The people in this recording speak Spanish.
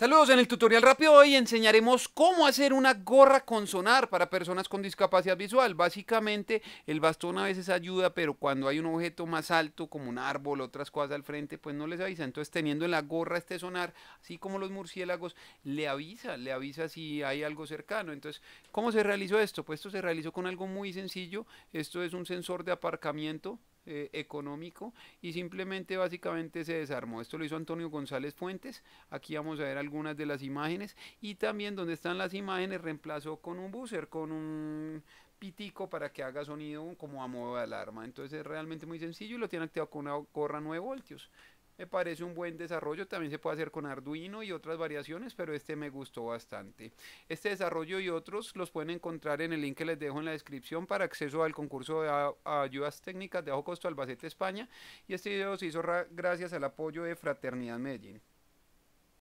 Saludos, en el tutorial rápido hoy enseñaremos cómo hacer una gorra con sonar para personas con discapacidad visual. Básicamente el bastón a veces ayuda, pero cuando hay un objeto más alto como un árbol, otras cosas al frente, pues no les avisa. Entonces teniendo en la gorra este sonar, así como los murciélagos, le avisa, le avisa si hay algo cercano. Entonces, ¿cómo se realizó esto? Pues esto se realizó con algo muy sencillo. Esto es un sensor de aparcamiento eh, económico y simplemente básicamente se desarmó. Esto lo hizo Antonio González Fuentes. Aquí vamos a ver algunas de las imágenes y también donde están las imágenes reemplazó con un buzzer, con un pitico para que haga sonido como a modo de alarma. Entonces es realmente muy sencillo y lo tiene activado con una gorra 9 voltios me parece un buen desarrollo, también se puede hacer con Arduino y otras variaciones, pero este me gustó bastante. Este desarrollo y otros los pueden encontrar en el link que les dejo en la descripción para acceso al concurso de ayudas técnicas de bajo costo Albacete España y este video se hizo gracias al apoyo de Fraternidad Medellín.